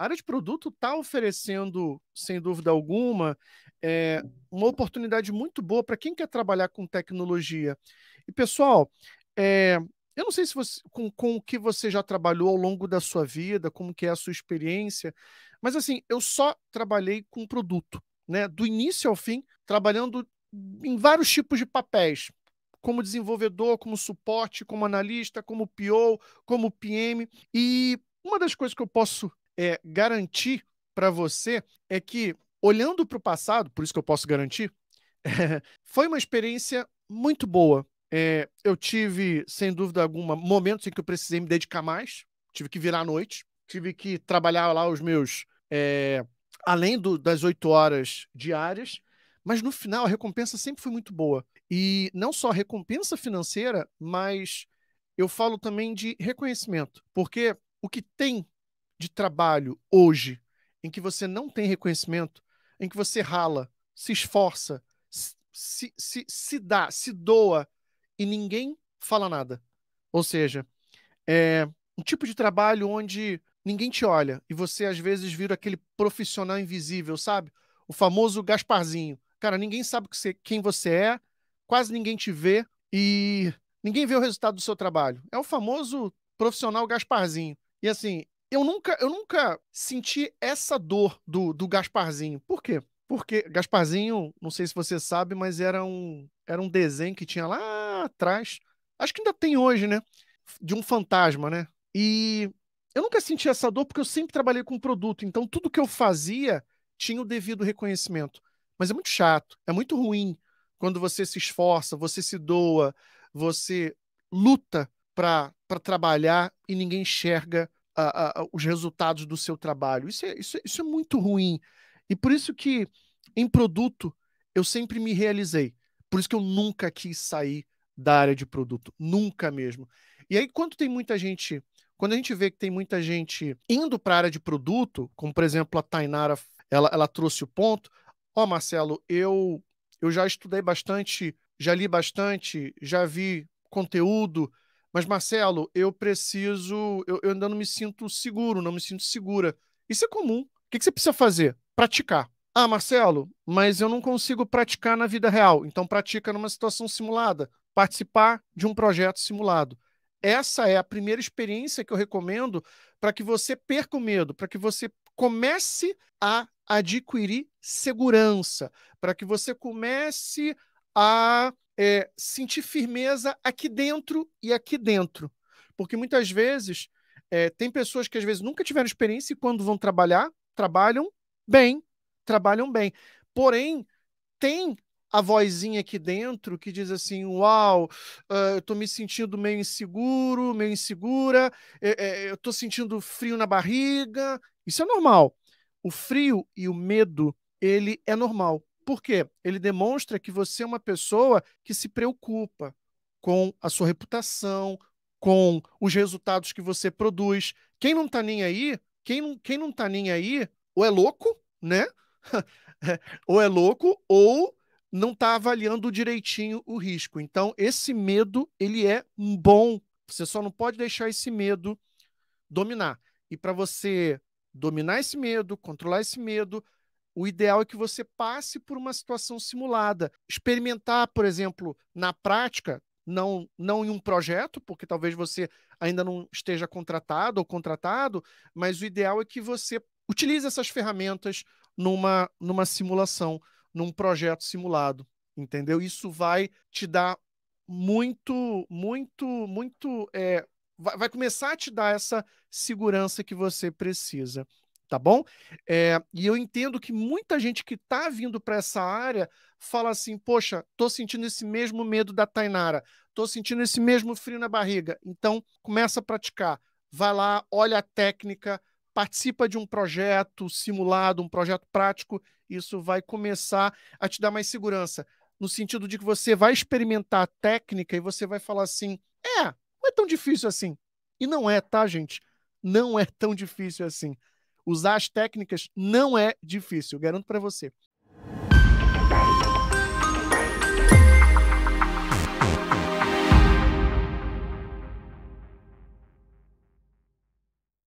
A área de produto está oferecendo, sem dúvida alguma, é, uma oportunidade muito boa para quem quer trabalhar com tecnologia. E, pessoal, é, eu não sei se você, com, com o que você já trabalhou ao longo da sua vida, como que é a sua experiência, mas assim, eu só trabalhei com produto, né? Do início ao fim, trabalhando em vários tipos de papéis, como desenvolvedor, como suporte, como analista, como PO, como PM. E uma das coisas que eu posso é, garantir para você é que, olhando para o passado, por isso que eu posso garantir, é, foi uma experiência muito boa. É, eu tive, sem dúvida alguma, momentos em que eu precisei me dedicar mais, tive que virar à noite, tive que trabalhar lá os meus. É, além do, das oito horas diárias, mas no final a recompensa sempre foi muito boa. E não só recompensa financeira, mas eu falo também de reconhecimento, porque o que tem de trabalho hoje em que você não tem reconhecimento, em que você rala, se esforça, se, se, se dá, se doa e ninguém fala nada. Ou seja, é um tipo de trabalho onde ninguém te olha e você às vezes vira aquele profissional invisível, sabe? O famoso Gasparzinho. Cara, ninguém sabe quem você é, quase ninguém te vê e ninguém vê o resultado do seu trabalho. É o famoso profissional Gasparzinho. E assim, eu nunca, eu nunca senti essa dor do, do Gasparzinho. Por quê? Porque Gasparzinho, não sei se você sabe, mas era um, era um desenho que tinha lá atrás. Acho que ainda tem hoje, né? De um fantasma, né? E eu nunca senti essa dor porque eu sempre trabalhei com produto. Então, tudo que eu fazia tinha o devido reconhecimento. Mas é muito chato, é muito ruim quando você se esforça, você se doa, você luta para trabalhar e ninguém enxerga a, a, os resultados do seu trabalho. Isso é, isso, é, isso é muito ruim. E por isso que em produto eu sempre me realizei. Por isso que eu nunca quis sair da área de produto. Nunca mesmo. E aí, quando tem muita gente. Quando a gente vê que tem muita gente indo para a área de produto, como por exemplo a Tainara, ela, ela trouxe o ponto. Ó, oh, Marcelo, eu, eu já estudei bastante, já li bastante, já vi conteúdo, mas, Marcelo, eu preciso. Eu, eu ainda não me sinto seguro, não me sinto segura. Isso é comum. O que, que você precisa fazer? Praticar. Ah, Marcelo, mas eu não consigo praticar na vida real. Então, pratica numa situação simulada. Participar de um projeto simulado. Essa é a primeira experiência que eu recomendo para que você perca o medo, para que você comece a adquirir segurança, para que você comece a é, sentir firmeza aqui dentro e aqui dentro. Porque muitas vezes é, tem pessoas que às vezes nunca tiveram experiência e quando vão trabalhar, trabalham bem, trabalham bem. Porém, tem a vozinha aqui dentro que diz assim: Uau, uh, eu tô me sentindo meio inseguro, meio insegura, é, é, eu tô sentindo frio na barriga. Isso é normal. O frio e o medo, ele é normal. Por quê? Ele demonstra que você é uma pessoa que se preocupa com a sua reputação, com os resultados que você produz. Quem não tá nem aí, quem não, quem não tá nem aí, ou é louco, né? ou é louco, ou não tá avaliando direitinho o risco. Então, esse medo, ele é bom. Você só não pode deixar esse medo dominar. E para você dominar esse medo, controlar esse medo, o ideal é que você passe por uma situação simulada. Experimentar, por exemplo, na prática, não, não em um projeto, porque talvez você ainda não esteja contratado ou contratado, mas o ideal é que você utilize essas ferramentas numa, numa simulação, num projeto simulado, entendeu? Isso vai te dar muito, muito, muito. É, vai começar a te dar essa segurança que você precisa tá bom? É, e eu entendo que muita gente que está vindo para essa área fala assim: poxa, tô sentindo esse mesmo medo da Tainara, tô sentindo esse mesmo frio na barriga. Então, começa a praticar. Vai lá, olha a técnica, participa de um projeto simulado, um projeto prático. Isso vai começar a te dar mais segurança, no sentido de que você vai experimentar a técnica e você vai falar assim: é, não é tão difícil assim. E não é, tá, gente? Não é tão difícil assim. Usar as técnicas não é difícil, garanto para você.